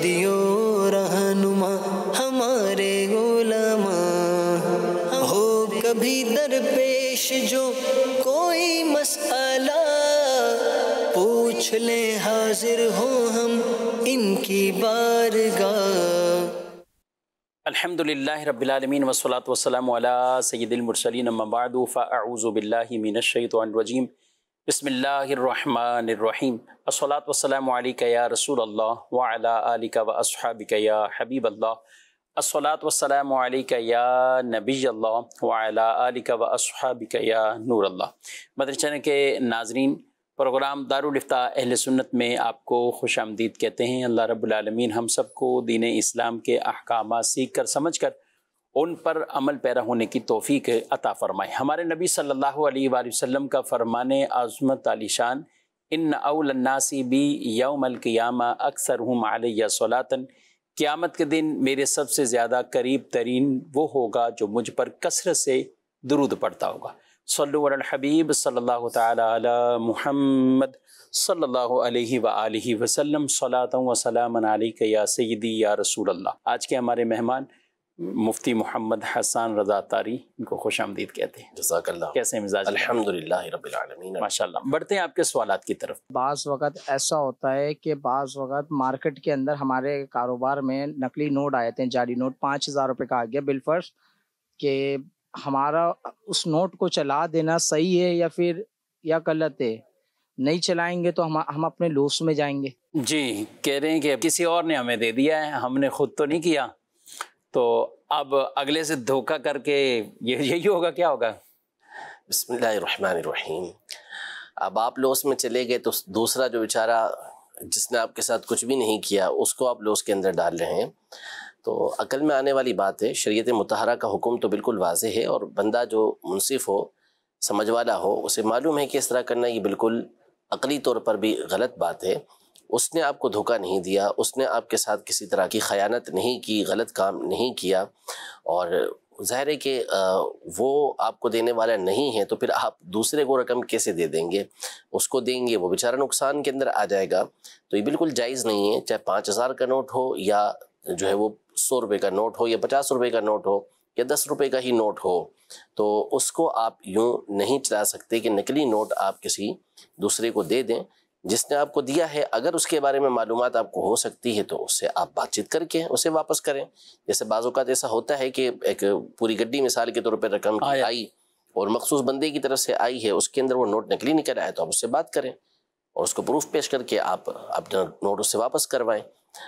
दियो हमारे हो कभी दरपेश जो कोई पूछ ले हाजिर हो हम इनकी बारगाह अल्हम्दुलिल्लाह रब्बिलालमीन वसलात वसलम अला सय्यदिल मुरसलीन बसमीम असलात वसलम या रसूल अल्लाह वालिका व असहाबिका या हबीब अल्लाह असलात वसलम या नबी अल्लाह वालिका व असहाबिका या नूर अल्लाह मदरचन के नाजरीन प्रोग्राम दारुलफ्ता अहल सुन्नत में आपको खुश आमदीद कहते हैं अल्लाह रब्लम हम सब को दीन इस्लाम के अहकाम सीख कर समझ कर उन पर अमल पैरा होने की तोफ़ी अता फ़रमाए हमारे नबी सल्लल्लाहु अलैहि वसल्लम का फ़रमान आज़मत आलिशान इन अवलन्नासी बी क़ियामा अक्सर हम आलिया सलातन क़्यामत के दिन मेरे सबसे ज़्यादा करीब तरीन वो होगा जो मुझ पर कसरत से दरूद पड़ता होगा सल्लुल हबीब सल्लल्लाहु ताला मुहम्मद सल्लल्लाहु अलैहि व आलिहि वसल्लम सलातम व या सईदी या रसूल अल्लाह आज के हमारे मेहमान मुफ्ती मोहम्मद हसन रजा तारी इनको खुश आमदीद कहते हैं कैसे मिजाज माशा बढ़ते हैं आपके सवाल की तरफ बाज़ वक़्त ऐसा होता है कि बाज़ वक़्त मार्केट के अंदर हमारे कारोबार में नकली नोट आए थे जाली नोट पाँच हज़ार रुपये का आ गया बिलफर्श के हमारा उस नोट को चला देना सही है या फिर या गलत है नहीं चलाएंगे तो हम हम अपने लूस में जाएंगे जी कह रहे हैं कि किसी और ने हमें दे दिया है हमने खुद तो नहीं किया तो अब अगले से धोखा करके ये यही होगा क्या होगा बसमीम अब आप लोस में चले गए तो दूसरा जो बेचारा जिसने आपके साथ कुछ भी नहीं किया उसको आप लोस के अंदर डाल रहे हैं तो अकल में आने वाली बात है शरीत मतहरा का हुक्म तो बिल्कुल वाज है और बंदा जो मुनसिफ हो समझ वाला हो उसे मालूम है कि इस तरह करना ये बिल्कुल अकली तौर पर भी गलत बात है उसने आपको धोखा नहीं दिया उसने आपके साथ किसी तरह की खयानत नहीं की गलत काम नहीं किया और ज़ाहिर है कि वो आपको देने वाला नहीं है तो फिर आप दूसरे को रकम कैसे दे देंगे उसको देंगे वो बेचारा नुकसान के अंदर आ जाएगा तो ये बिल्कुल जायज़ नहीं है चाहे पाँच हज़ार का नोट हो या जो है वो सौ रुपये का नोट हो या पचास रुपये का नोट हो या दस रुपये का ही नोट हो तो उसको आप यूँ नहीं चला सकते कि नकली नोट आप किसी दूसरे को दे दें जिसने आपको दिया है अगर उसके बारे में मालूम आपको हो सकती है तो उससे आप बातचीत करके उसे वापस करें जैसे बाजूकात ऐसा होता है कि एक पूरी गड्डी मिसाल के तौर पर रकम हाँ, आई और मखसूस बंदे की तरफ से आई है उसके अंदर वो नोट नकली निकल आया तो आप उससे बात करें और उसको प्रूफ पेश करके आप अपना नोट उससे वापस करवाएं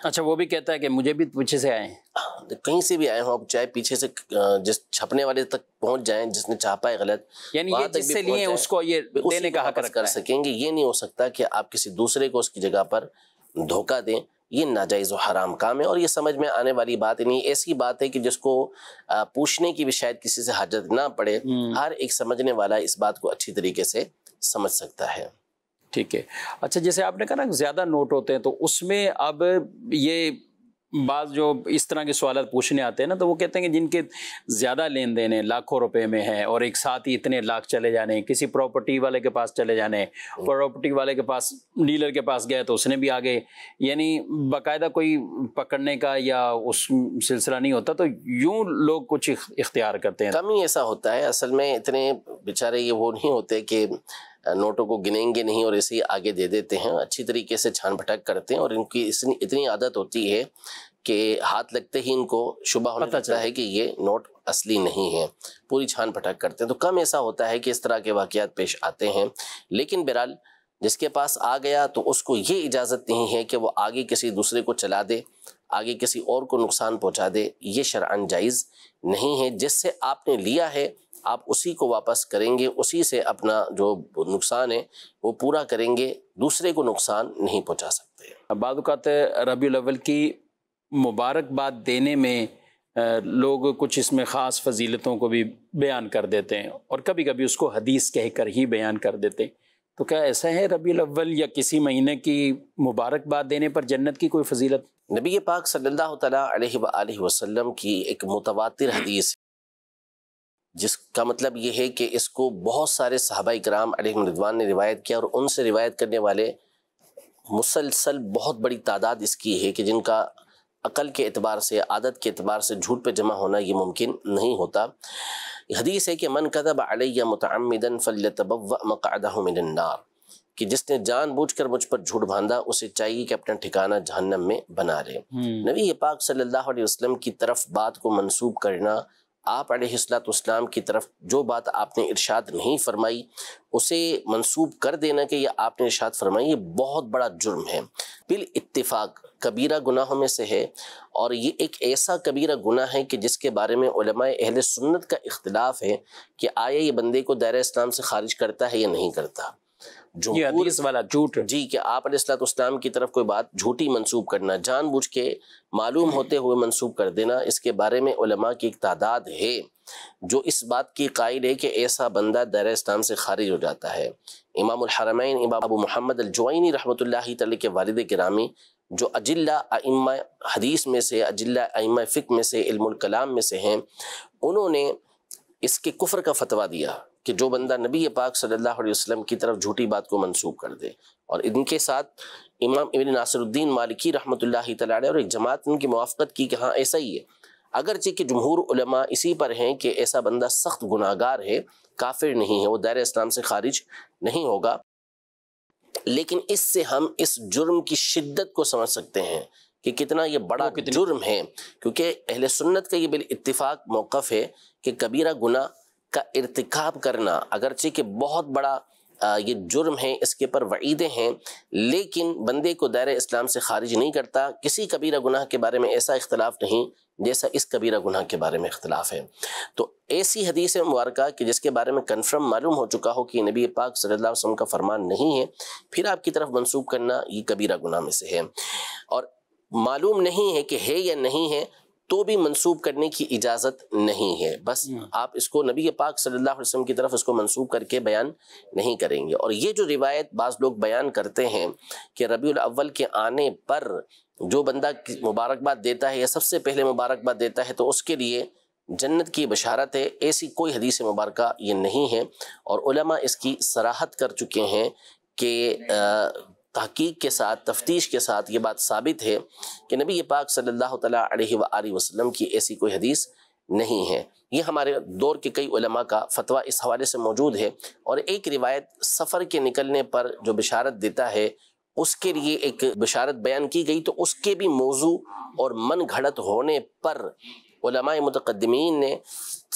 अच्छा वो भी कहता है कि मुझे भी पीछे से आए तो कहीं से भी आए हो आप चाहे पीछे से जिस छपने वाले तक पहुंच जाएं जिसने छापा है गलत यानी ये जिससे लिए उसको ये देने का हक कर सकेंगे ये नहीं हो सकता कि आप किसी दूसरे को उसकी जगह पर धोखा दें ये नाजायज़ और हराम काम है और ये समझ में आने वाली बात नहीं ऐसी बात है कि जिसको पूछने की भी शायद किसी से हाजत ना पड़े हम्म। हर एक समझने वाला इस बात को अच्छी तरीके से समझ सकता है ठीक है अच्छा जैसे आपने कहा ना ज़्यादा नोट होते हैं तो उसमें अब ये बात जो इस तरह के सवाल पूछने आते हैं ना तो वो कहते हैं कि जिनके ज़्यादा लेन देन है लाखों रुपए में है और एक साथ ही इतने लाख चले जाने किसी प्रॉपर्टी वाले के पास चले जाने प्रॉपर्टी वाले के पास डीलर के पास गए तो उसने भी आगे यानी बाकायदा कोई पकड़ने का या उस सिलसिला नहीं होता तो यूँ लोग कुछ इख्तियार करते हैं कम ही ऐसा होता है असल में इतने बेचारे ये वो नहीं होते कि नोटों को गिनेंगे नहीं और इसे आगे दे देते हैं अच्छी तरीके से छान भटक करते हैं और इनकी इतनी इतनी आदत होती है कि हाथ लगते ही इनको शुभ होने लगता है कि ये नोट असली नहीं है पूरी छान भटक करते हैं तो कम ऐसा होता है कि इस तरह के वाक़ात पेश आते हैं लेकिन बहरहाल जिसके पास आ गया तो उसको ये इजाज़त नहीं है कि वो आगे किसी दूसरे को चला दे आगे किसी और को नुकसान पहुंचा दे ये शरान जायज़ नहीं है जिससे आपने लिया है आप उसी को वापस करेंगे उसी से अपना जो नुकसान है वो पूरा करेंगे दूसरे को नुकसान नहीं पहुंचा सकते बाद रबी अवल की मुबारकबाद देने में लोग कुछ इसमें ख़ास फजीलतों को भी बयान कर देते हैं और कभी कभी उसको हदीस कह कर ही बयान कर देते हैं तो क्या ऐसा है रबी अव्वल या किसी महीने की मुबारकबाद देने पर जन्नत की कोई फजीलत नबी पाक सल्लल्लाहु अलैहि वसल्लम की एक मुतवा हदीस जिसका मतलब ये है कि इसको बहुत सारे सहाबा कराम रिदवान ने रिवायत किया और उनसे रिवायत करने वाले मुसलसल बहुत बड़ी तादाद इसकी है कि जिनका अकल के अतबार से आदत के अतबार से झूठ पे जमा होना ये मुमकिन नहीं होता हदीस है कि मन कदब अलैया मतमदन फ़लतब मकादार कि जिसने जानबूझकर मुझ पर झूठ बांधा उसे चाहिए कि अपना ठिकाना जहन्नम में बना रहे हम्म। नबी पाक सल्लल्लाहु अलैहि वसल्लम की तरफ बात को मंसूब करना आप अलैहिस्सलाम की तरफ जो बात आपने इरशाद नहीं फरमाई उसे मंसूब कर देना कि यह आपने इरशाद फरमाई ये बहुत बड़ा जुर्म है बिल इत्तेफाक कबीरा गुनाहों में से है और ये एक ऐसा कबीरा गुनाह है कि जिसके बारे में अहल सुन्नत का इख्तलाफ है कि आया ये बंदे को दायरा इस्लाम से खारिज करता है या नहीं करता झूठ जी कि आप की तरफ कोई बात झूठी मंसूब करना जानबूझ के मालूम होते हुए मंसूब कर देना इसके बारे में उलमा की एक तादाद है जो इस बात की कायल है कि ऐसा बंदा इस्लाम से खारिज हो जाता है इमाम हरमैन अबू मोहम्मद रहमत के वालद ग्रामी जो अजिल्ला अम्मा हदीस में से अजिल्ला अम्मा फ़िक में से इल्मुल कलाम में से हैं उन्होंने इसके कुफर का फतवा दिया कि जो बंदा नबी पाक सल्लल्लाहु अलैहि वसल्लम की तरफ झूठी बात को मंसूब कर दे और इनके साथ इमाम इबन नासरुद्दीन मालिकी रहमत ला और एक जमात ने उनकी मुआफ़त की कि हाँ ऐसा ही है अगरचे कि जमहूर उलमा इसी पर हैं कि ऐसा बंदा सख्त गुनागार है काफिर नहीं है वो दायरे इस्लाम से खारिज नहीं होगा लेकिन इससे हम इस जुर्म की शिद्दत को समझ सकते हैं कि कितना ये बड़ा जुर्म है क्योंकि अहले सुन्नत का ये बिल इतफाक़ मौक़ है कि कबीरा गुना का इरतकब करना अगरचे के बहुत बड़ा ये जुर्म है इसके पर वईदे हैं लेकिन बंदे को दायर इस्लाम से खारिज नहीं करता किसी कबीरा गुनाह के बारे में ऐसा इख्तलाफ नहीं जैसा इस कबीरा गुनाह के बारे में इख्तलाफ है तो ऐसी हदीस मुबारक कि जिसके बारे में कन्फर्म मालूम हो चुका हो कि नबी पाक सल्लल्लाहु का फरमान नहीं है फिर आपकी तरफ मनसूब करना ये कबीरा गुनाह में से है और मालूम नहीं है कि है या नहीं है तो भी मंसूब करने की इजाज़त नहीं है बस हम्म। आप इसको नबी पाक सल्लल्लाहु अलैहि वसल्लम की तरफ इसको मंसूब करके बयान नहीं करेंगे और ये जो रिवायत बाज़ लोग बयान करते हैं कि रबी अव्वल के आने पर जो बंदा मुबारकबाद देता है या सबसे पहले मुबारकबाद देता है तो उसके लिए जन्नत की बशारत है ऐसी कोई हदीस मुबारक ये नहीं है और इसकी सराहत कर चुके हैं कि तहकीक के साथ तफ्तीश के साथ ये बात साबित है कि नबी पाक सल्लल्लाहु अलैहि वसल्लम की ऐसी कोई हदीस नहीं है ये हमारे दौर के कई उलमा का फतवा इस हवाले से मौजूद है और एक रिवायत सफ़र के निकलने पर जो बिशारत देता है उसके लिए एक बिशारत बयान की गई तो उसके भी मौजू और मन घड़त होने पर मतकदमीन ने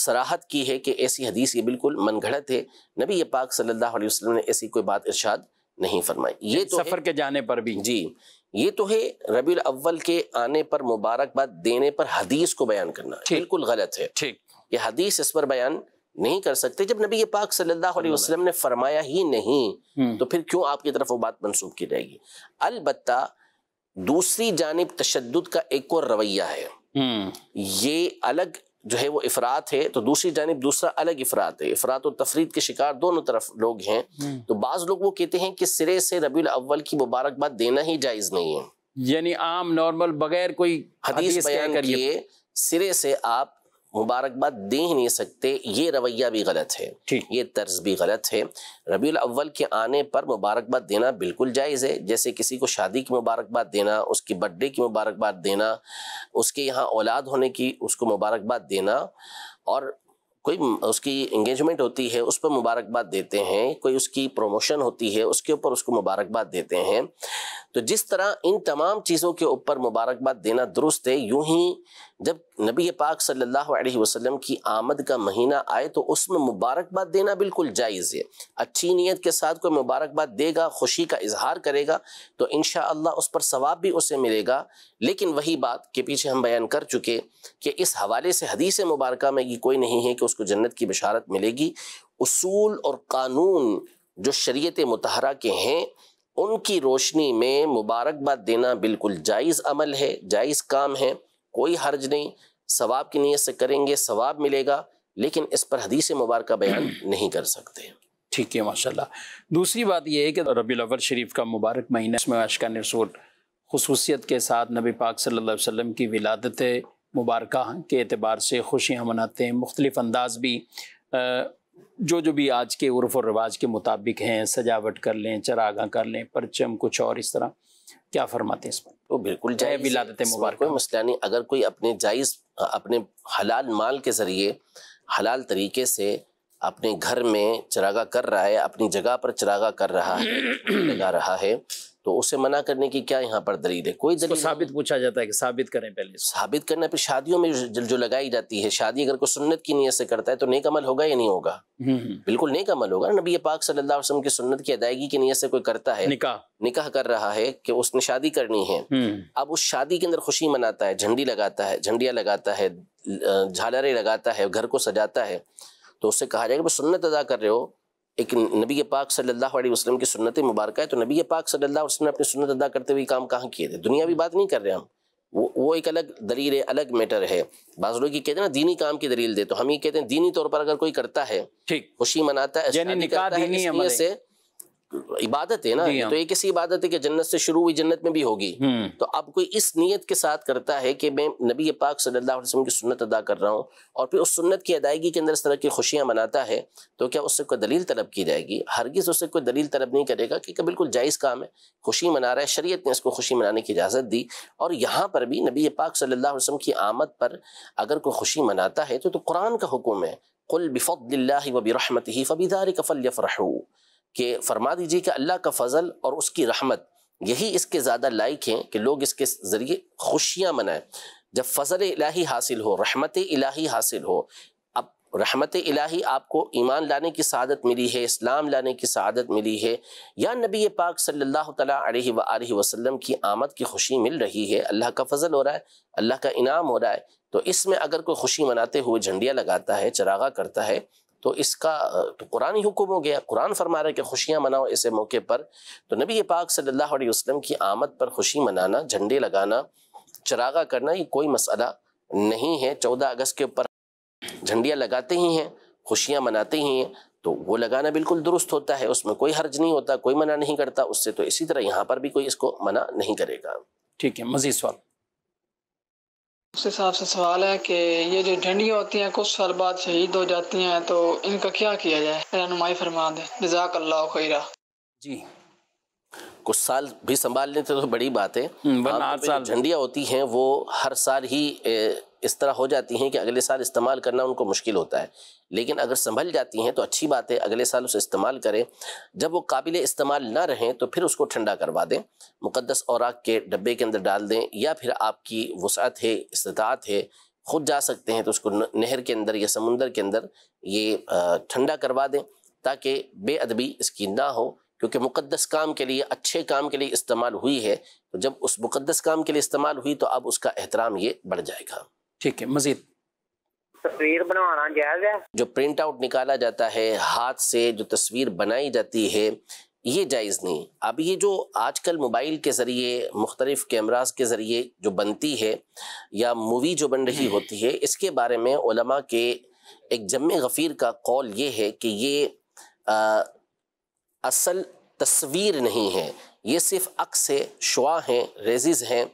सराहत की है कि ऐसी हदीस ये बिल्कुल मन घड़त है नबी पाक सल्ला वसलम ने ऐसी कोई बात इर्शाद नहीं फरमाई ये तो सफर के जाने पर भी जी ये तो है रबी अव्वल के आने पर मुबारकबाद देने पर हदीस को बयान करना बिल्कुल गलत है ठीक ये हदीस इस पर बयान नहीं कर सकते जब नबी पाक सल्लल्लाहु अलैहि वसल्लम ने फरमाया ही नहीं हम्म। तो फिर क्यों आपकी तरफ वो बात मनसूब की जाएगी अलबत् दूसरी जानब तशद का एक और रवैया है हम्म। ये अलग जो है वो अफरात है तो दूसरी जानब दूसरा अलग अफरात है अफरात और तफरीत के शिकार दोनों तरफ लोग हैं हम्म। तो बाज़ लोग वो कहते हैं कि सिरे से रबी अव्वल की मुबारकबाद देना ही जायज़ नहीं है यानी आम नॉर्मल बगैर कोई हदीस, हदीस बयान किए सिरे से आप मुबारकबाद दे ही नहीं सकते ये रवैया भी गलत है ये तर्ज भी गलत है रबी अव्वल के आने पर मुबारकबाद देना बिल्कुल जायज़ है जैसे किसी को शादी की मुबारकबाद देना उसकी बर्थडे की मुबारकबाद देना उसके यहाँ औलाद होने की उसको मुबारकबाद देना और कोई उसकी इंगेजमेंट होती है उस पर मुबारकबाद देते हैं कोई उसकी प्रमोशन होती है उसके ऊपर उसको मुबारकबाद देते हैं तो जिस तरह इन तमाम चीज़ों के ऊपर मुबारकबाद देना दुरुस्त है यूं ही जब नबी पाक सल्लल्लाहु अलैहि वसल्लम की आमद का महीना आए तो उसमें मुबारकबाद देना बिल्कुल जायज़ है अच्छी नीयत के साथ कोई मुबारकबाद देगा खुशी का इजहार करेगा तो इन उस पर सवाब भी उसे मिलेगा लेकिन वही बात के पीछे हम बयान कर चुके कि इस हवाले से हदीस मुबारक में ये कोई नहीं है कि उसको जन्नत की बशारत मिलेगी उसूल और कानून जो शरीत मतहरा के हैं उनकी रोशनी में मुबारकबाद देना बिल्कुल जायज़ अमल है जायज़ काम है कोई हर्ज नहीं सवाब की नीयत से करेंगे सवाब मिलेगा लेकिन इस पर हदीस मुबारक बयान नहीं कर सकते ठीक है माशाल्लाह दूसरी बात यह है कि रबी अवर शरीफ का मुबारक महीना इसमें आशका रसूल खसूसियत के साथ नबी पाक सल्लल्लाहु अलैहि वसल्लम की विलादत मुबारक के अतबार से खुशियाँ मनाते हैं मुख्तलिफ अंदाज भी जो जो भी आज के उर्फ और रिवाज के मुताबिक हैं सजावट कर लें चरागा कर लें परचम कुछ और इस तरह क्या फरमाते हैं इस पर तो बिल्कुल जय विलादत मुबारक कोई मसला नहीं अगर कोई अपने जायज़ अपने हलाल माल के ज़रिए हलाल तरीके से अपने घर में चरागा कर रहा है अपनी जगह पर चरागा कर रहा है लगा रहा है तो उसे मना करने की क्या यहाँ पर दलील है कोई दलील साबित पूछा जाता है कि साबित करें पहले साबित करना फिर शादियों में जो जो लगाई जाती है शादी अगर कोई सुन्नत की नीयत से करता है तो नेक अमल होगा या नहीं होगा हम्म, हम्म। बिल्कुल नेक अमल होगा नबी पाक सल्लल्लाहु अलैहि वसल्लम की सुन्नत की अदायगी की नीयत से कोई करता है निकाह निकाह कर रहा है कि उसने शादी करनी है हम्म। अब उस शादी के अंदर खुशी मनाता है झंडी लगाता है झंडिया लगाता है झालरें लगाता है घर को सजाता है तो उससे कहा जाएगा सुन्नत अदा कर रहे हो एक नबी पाक सल्लल्लाहु अलैहि वसल्लम की सुन्नत मुबारक है तो नबी पाक सल्लल्लाहु अलैहि वसल्लम ने अपनी सुन्नत अदा करते हुए काम कहाँ किए थे दुनिया भी बात नहीं कर रहे हम वो वो एक अलग दलील है अलग मैटर है बाज लोग ये कहते हैं ना दीनी काम की दलील दे तो हम ये कहते हैं दीनी तौर पर अगर कोई करता है ठीक खुशी मनाता है है, से इबादत है ना हाँ। तो ये किसी इबादत है कि जन्नत से शुरू हुई जन्नत में भी होगी हम्म। तो अब कोई इस नीयत के साथ करता है कि मैं नबी पाक सल्लल्लाहु अलैहि वसल्लम की सुन्नत अदा कर रहा हूँ और फिर उस सुन्नत की अदायगी के अंदर इस तरह की खुशियाँ मनाता है तो क्या उससे कोई दलील तलब की जाएगी हरगिज़ उससे कोई दलील तलब नहीं करेगा क्योंकि बिल्कुल जायज़ काम है खुशी मना रहा है शरीयत ने इसको खुशी मनाने की इजाज़त दी और यहाँ पर भी नबी पाक सल्लल्लाहु अलैहि वसल्लम की आमद पर अगर कोई खुशी मनाता है तो, तो कुरान का हुक्म है कुल बिफ़ल व बिरहमत ही फ़बीदार कफ़ल कि फरमा दीजिए कि अल्लाह का फ़ज़ल और उसकी रहमत यही इसके ज़्यादा लायक हैं कि लोग इसके ज़रिए खुशियाँ मनाएं जब फ़जल इलाही हासिल हो रहमत इलाही हासिल हो अब रहमत इलाही आपको ईमान लाने की शादत मिली है इस्लाम लाने की शादत मिली है या नबी पाक सल्लल्लाहु अलैहि वसल्लम की आमद की खुशी मिल रही है अल्लाह का फ़जल हो रहा है अल्लाह का इनाम हो रहा है तो इसमें अगर कोई खुशी मनाते हुए झंडियाँ लगाता है चरागा करता है तो इसका तो कुरान ही हुक्म हो गया कुरान फरमा रहा है कि खुशियाँ मनाओ ऐसे मौके पर तो नबी पाक सल्लल्लाहु अलैहि वसल्लम की आमद पर खुशी मनाना झंडे लगाना चरागा करना ये कोई मसला नहीं है चौदह अगस्त के ऊपर झंडियाँ लगाते ही हैं खुशियाँ मनाते ही हैं तो वो लगाना बिल्कुल दुरुस्त होता है उसमें कोई हर्ज नहीं होता कोई मना नहीं करता उससे तो इसी तरह यहाँ पर भी कोई इसको मना नहीं करेगा ठीक है मजीद सवाल उसके हिसाब से सवाल है कि ये जो झंडियाँ होती हैं कुछ साल बाद शहीद हो जाती हैं तो इनका क्या किया जाए रहनुमाई फरमा दें जजाक अल्लाह खैरा जी कुछ साल भी संभाल लेते तो बड़ी बात है झंडियाँ हम्म, होती हैं वो हर साल ही इस तरह हो जाती हैं कि अगले साल इस्तेमाल करना उनको मुश्किल होता है लेकिन अगर संभल जाती हैं तो अच्छी बात है अगले साल उसे इस्तेमाल करें जब वो काबिल इस्तेमाल ना रहें तो फिर उसको ठंडा करवा दें मुक़दस औरक के डब्बे के अंदर डाल दें या फिर आपकी वसात है इस्तात है खुद जा सकते हैं तो उसको नहर के अंदर या समुंदर के अंदर ये ठंडा करवा दें ताकि बेअदबी इसकी ना हो क्योंकि मुक़दस काम के लिए अच्छे काम के लिए इस्तेमाल हुई है तो जब उस मुक़दस काम के लिए इस्तेमाल हुई तो अब उसका एहतराम ये बढ़ जाएगा ठीक है मजीद तस्वीर बनवाना जायज है जो प्रिंट आउट निकाला जाता है हाथ से जो तस्वीर बनाई जाती है ये जायज़ नहीं अब ये जो आजकल मोबाइल के ज़रिए मुख्तलिफ़ कैमराज के ज़रिए जो बनती है या मूवी जो बन रही होती है इसके बारे में उलमा के एक जम गफ़ीर का कौल ये है कि ये आ, असल तस्वीर नहीं है ये सिर्फ अक्स है शुआ हैं रेजिज़ हैं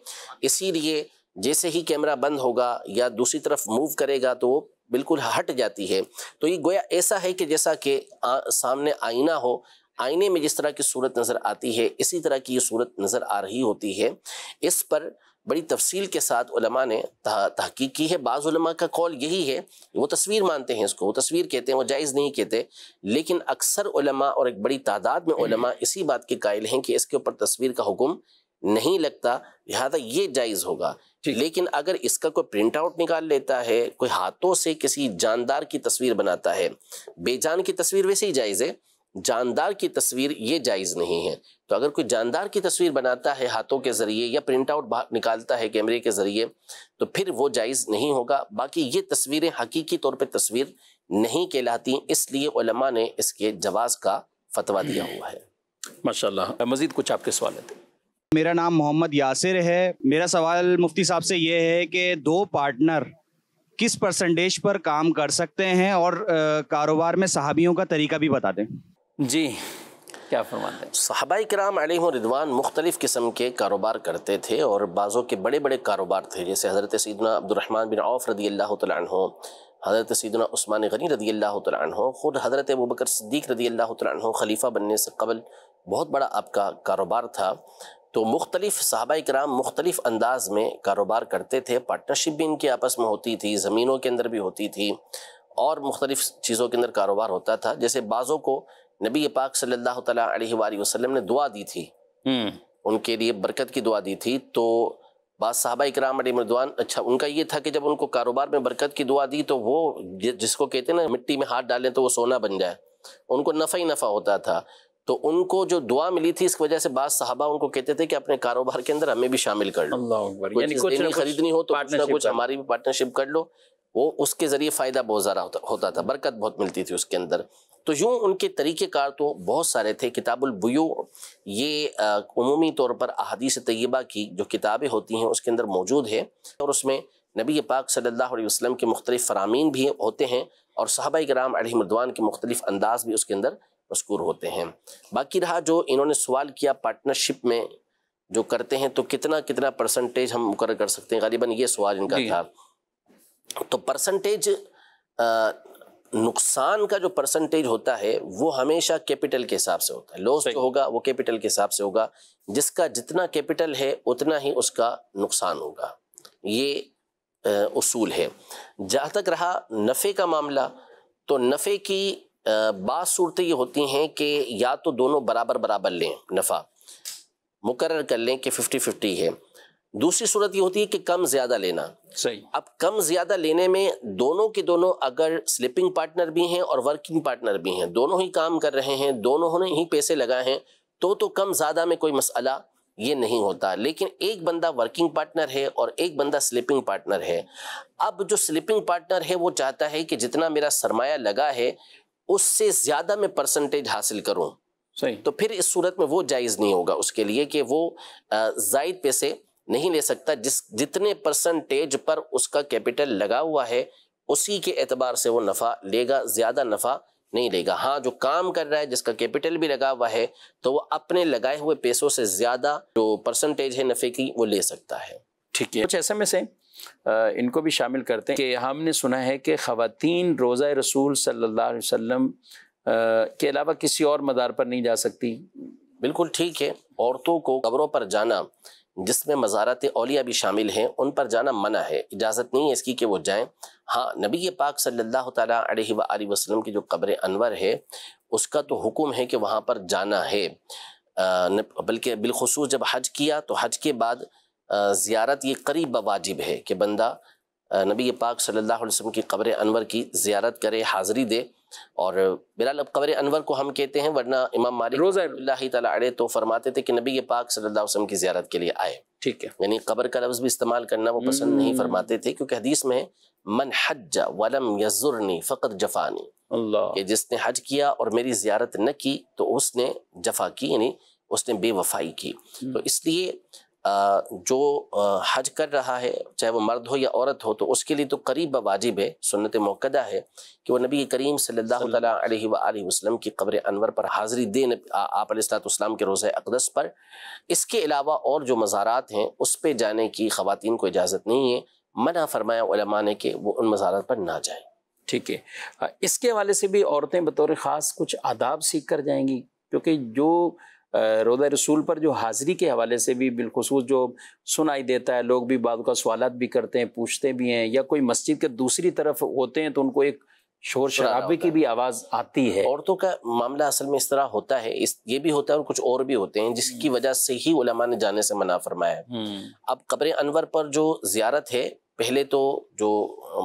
इसीलिए जैसे ही कैमरा बंद होगा या दूसरी तरफ मूव करेगा तो वो बिल्कुल हट जाती है तो ये गोया ऐसा है कि जैसा कि सामने आईना हो आईने में जिस तरह की सूरत नज़र आती है इसी तरह की ये सूरत नज़र आ रही होती है इस पर बड़ी तफसील के साथ उलमा ने तहकीक की है बाज़ का कौल यही है वो तस्वीर मानते हैं इसको वो तस्वीर कहते हैं वो जायज़ नहीं कहते लेकिन अक्सर उलमा और एक बड़ी तादाद में उलमा इसी बात के कायल हैं कि इसके ऊपर तस्वीर का हुक्म नहीं लगता लिहाजा ये जायज़ होगा लेकिन अगर इसका कोई प्रिंट आउट निकाल लेता है कोई हाथों से किसी जानदार की तस्वीर बनाता है बेजान की तस्वीर वैसे ही जायज़ है जानदार की तस्वीर ये जायज़ नहीं है तो अगर कोई जानदार की तस्वीर बनाता है हाथों के ज़रिए या प्रिंट आउट निकालता है कैमरे के ज़रिए तो फिर वो जायज़ नहीं होगा बाकी ये तस्वीरें हकीकी तौर पर तस्वीर नहीं कहलाती इसलिए उलमा ने इसके जवाज़ का फतवा दिया हुआ है माशाल्लाह मज़ीद कुछ आपके सवाल थे मेरा नाम मोहम्मद यासिर है मेरा सवाल मुफ्ती साहब से ये है कि दो पार्टनर किस परसेंटेज पर काम कर सकते हैं और कारोबार में सहाबियों का तरीका भी बता दें जी क्या फरमाते हैं साहबा कराम रिदवान मुख्तलिफ़ किस्म के कारोबार करते थे और बाज़ों के बड़े बड़े कारोबार थे जैसे हज़रत सदना अब्दुलरहमान बिन औफ रदी अल्लाह तन हो हज़रत सदना उस्मान गनी रदी अल्लाह तन हो ख़ुद हज़रत अबू सदीक रदी अल्लाह तन हो खलीफा बनने से कबल बहुत बड़ा आपका कारोबार था तो मुख्तलिफ साहबा कराम मुख्तलिफ अंदाज में कारोबार करते थे पार्टनरशिप भी इनके आपस में होती थी ज़मीनों के अंदर भी होती थी और मुख्तलिफ चीज़ों के अंदर कारोबार होता था जैसे बाज़ों को नबी पाक सल्लल्लाहु अलैहि वसल्लम ने दुआ दी थी हम्म। उनके लिए बरकत की दुआ दी थी तो बाद साहबा इकराम मरदवान अच्छा उनका ये था कि जब उनको कारोबार में बरकत की दुआ दी तो वो जिसको कहते हैं ना मिट्टी में हाथ डालें तो वो सोना बन जाए उनको नफ़ा ही नफ़ा होता था तो उनको जो दुआ मिली थी इस वजह से बाद साहबा उनको कहते थे कि अपने कारोबार के अंदर हमें भी शामिल कर लो यानी कुछ खरीदनी हो तो कुछ ना कुछ हमारी भी पार्टनरशिप कर लो वो उसके जरिए फायदा बहुत ज़्यादा होता, होता था बरकत बहुत मिलती थी उसके अंदर तो यूँ उनके तरीक़ेकार तो बहुत सारे थे किताबुल ये अमूमी तौर पर अहदीस तय्यबा की जो किताबें होती हैं उसके अंदर मौजूद है और उसमें नबी पाक सल्लल्लाहु अलैहि वसल्लम के मुख्तलिफ़ फरामीन भी होते हैं और साहबा कराम अली मदवान के मुख्तलिफ़ अंदाज भी उसके अंदर मस्कूर होते हैं बाकी रहा जो इन्होंने सवाल किया पार्टनरशिप में जो करते हैं तो कितना कितना परसेंटेज हम मुकर कर सकते हैं गरीबन ये सवाल इनका था तो परसेंटेज नुकसान का जो परसेंटेज होता है वो हमेशा कैपिटल के हिसाब से होता है लॉस जो होगा वो कैपिटल के हिसाब से होगा जिसका जितना कैपिटल है उतना ही उसका नुकसान होगा ये उसूल है जहाँ तक रहा नफ़े का मामला तो नफ़े की बाद सूरतें ये होती हैं कि या तो दोनों बराबर बराबर लें नफ़ा मुकर कर लें कि फिफ्टी फिफ्टी है दूसरी सूरत ये होती है कि कम ज़्यादा लेना सही अब कम ज़्यादा लेने में दोनों के दोनों अगर स्लिपिंग पार्टनर भी हैं और वर्किंग पार्टनर भी हैं दोनों ही काम कर रहे हैं दोनों ने ही पैसे लगाए हैं तो तो कम ज़्यादा में कोई मसला ये नहीं होता लेकिन एक बंदा वर्किंग पार्टनर है और एक बंदा स्लिपिंग पार्टनर है अब जो स्लिपिंग पार्टनर है वो चाहता है कि जितना मेरा सरमाया लगा है उससे ज्यादा मैं परसेंटेज हासिल करूं सही तो फिर इस सूरत में वो जायज़ नहीं होगा उसके लिए कि वो जायद पैसे नहीं ले सकता जिस जितने परसेंटेज पर उसका कैपिटल लगा हुआ है उसी के एतबार से वो नफ़ा लेगा ज़्यादा नफ़ा नहीं लेगा हाँ जो काम कर रहा है जिसका कैपिटल भी लगा हुआ है तो वो अपने लगाए हुए पैसों से ज़्यादा जो परसेंटेज है नफ़े की वो ले सकता है ठीक है कुछ ऐसे में से इनको भी शामिल करते हैं कि हमने सुना है कि खातन रोज़ा रसूल सल्ला अलैहि के अलावा किसी और मदार पर नहीं जा सकती बिल्कुल ठीक है औरतों को कब्रों पर जाना जिसमें मज़ारत अलिया भी शामिल हैं उन पर जाना मना है इजाज़त नहीं है इसकी कि वो जाएं हाँ नबी के पाक सल्लल्लाहु अलैहि वसल्लम की जो कब्र अनवर है उसका तो हुक्म है कि वहाँ पर जाना है बल्कि बिलखसूस जब हज किया तो हज के बाद ज़्यारत ये करीब वाजिब है कि बंदा नबी पाक सल्लल्लाहु अलैहि वसल्लम की कब्र अनवर की ज़्यारत करे हाज़िरी दे और बिलाल अब कब्र अनवर को हम कहते हैं वरना इमाम मालिक रोज़ा तड़े तो फरमाते थे कि नबी पाक सल्लल्लाहु अलैहि वसल्लम की ज़्यारत के लिए आए ठीक है यानी कब्र का लफ्ज़ भी इस्तेमाल करना वो पसंद नहीं हम्म। फरमाते थे क्योंकि हदीस में मन हज वलम यजुरनी फ़कर जफ़ानी अल्लाह कि जिसने हज किया और मेरी ज़्यारत न की तो उसने जफ़ा की यानी उसने बेवफाई की हम्म। तो इसलिए जो हज कर रहा है चाहे वो मर्द हो या औरत हो तो उसके लिए तो करीब वाजिब है सुनत मौकदा है कि वो नबी करीम सल्लाम की कब्र अनवर पर हाज़िरी दे आप सलाम के रोज़ अकदस पर इसके अलावा और जो मज़ारात हैं उस पर जाने की खुतिन को इजाज़त नहीं है मना फरमाया ने कि वो उन मज़ारात पर ना जाए ठीक है इसके हवाले से भी औरतें बतौर ख़ास कुछ आदाब सीख कर जाएंगी क्योंकि जो रोज़ा रसूल पर जो हाज़िरी के हवाले से भी बिलखसूस जो सुनाई देता है लोग भी बाद का सवाल भी करते हैं पूछते भी हैं या कोई मस्जिद के दूसरी तरफ होते हैं तो उनको एक शोर शराबे की भी आवाज आती है औरतों का मामला असल में इस तरह होता है इस ये भी होता है और कुछ और भी होते हैं जिसकी हम्म। वजह से ही उलमा ने जाने से मना फरमाया है हम्म। अब कब्र अनवर पर जो जियारत है पहले तो जो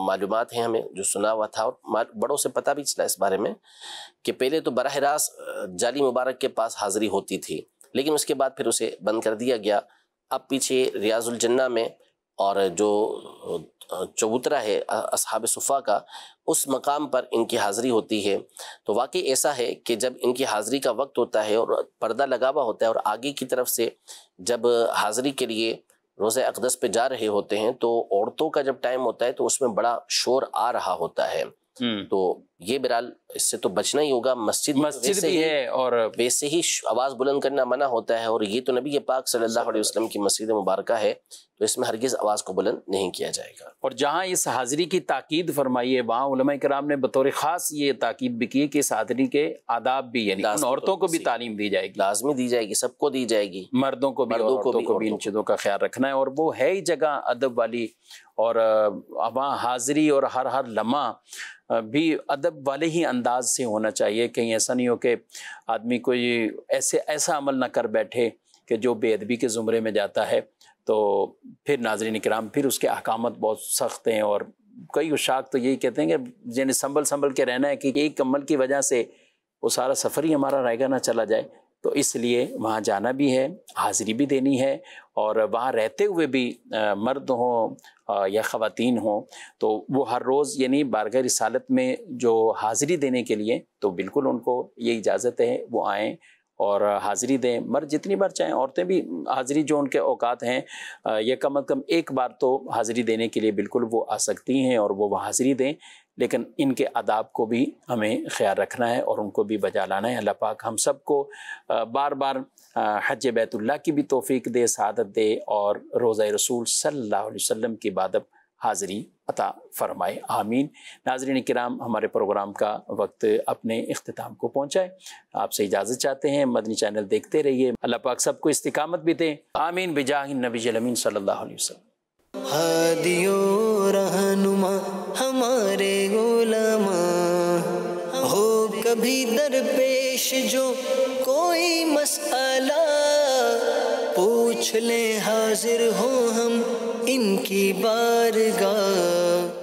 मालूम हैं हमें जो सुना हुआ था और बड़ों से पता भी चला इस बारे में कि पहले तो बरह रास्त जाली मुबारक के पास हाज़िरी होती थी लेकिन उसके बाद फिर उसे बंद कर दिया गया अब पीछे रियाजुलजन्ना में और जो चबूतरा है अब सुफ़ा का उस मकाम पर इनकी हाज़िरी होती है तो वाकई ऐसा है कि जब इनकी हाज़िरी का वक्त होता है और पर्दा लगा हुआ होता है और आगे की तरफ से जब हाज़िरी के लिए रोज़े अकदस पे जा रहे होते हैं तो औरतों का जब टाइम होता है तो उसमें बड़ा शोर आ रहा होता है हम्म। तो ये बहरहाल इससे तो बचना ही होगा मस्जिद मस्जिद भी है और वैसे ही आवाज़ बुलंद करना मना होता है और ये तो नबी पाक सल्लल्लाहु अलैहि वसल्लम की मस्जिद मुबारक है तो इसमें हरगिज़ आवाज़ को बुलंद नहीं किया जाएगा और जहाँ इस हाज़िरी की ताक़ीद फरमाई है वहाँ कराम ने बतौर ख़ास ये ताक़ीद भी की कि इस हाज़िरी के आदाब भी औरतों को भी तालीम दी जाएगी लाजमी दी जाएगी सबको दी जाएगी मर्दों को भी मर्दों को भी इन चीज़ों का ख्याल रखना है और वो है ही जगह अदब वाली और वहाँ हाज़िरी और हर हर लम्हा भी अदब अदब मतलब वाले ही अंदाज से होना चाहिए कहीं ऐसा नहीं हो कि आदमी कोई ऐसे ऐसा अमल ना कर बैठे कि जो बेअदबी के ज़ुमरे में जाता है तो फिर नाजरीन कराम फिर उसके अहकामत बहुत सख्त हैं और कई उशाक तो यही कहते हैं कि जिन्हें संभल संभल के रहना है कि एक अमल की वजह से वो सारा सफ़र ही हमारा रहेगा ना चला जाए तो इसलिए वहाँ जाना भी है हाज़िरी भी देनी है और वहाँ रहते हुए भी मर्द हों या ख़वान हों तो वो हर रोज़ यानी बारग रसालत में जो हाज़िरी देने के लिए तो बिल्कुल उनको ये इजाज़त है वो आएँ और हाज़िरी दें मर जितनी बार चाहें औरतें भी हाज़िरी जो उनके औकात हैं या कम अज़ कम एक बार तो हाज़िरी देने के लिए बिल्कुल वो आ सकती हैं और वो हाज़िरी दें लेकिन इनके आदाब को भी हमें ख्याल रखना है और उनको भी बजा लाना है अल्लाह पाक हम सबको बार बार हज बैतुल्ला की भी तोफ़ी दे सदत दे और रोज़ रसूल सल्ला वसम की बादब हाज़री अता फ़रमाए आमीन नाजरन कराम हमारे प्रोग्राम का वक्त अपने अख्ताम को पहुँचाए आपसे इजाज़त चाहते हैं मदनी चैनल देखते रहिए अल्लाह पाक सबको इस्तकामत भी दें आमीन बिजा नबी जलमीन सल्ला वसम हादियो रहनुमा हमारे गुलामा हो कभी दरपेश जो कोई मसाला पूछ ले हाजिर हो हम इनकी बारगाह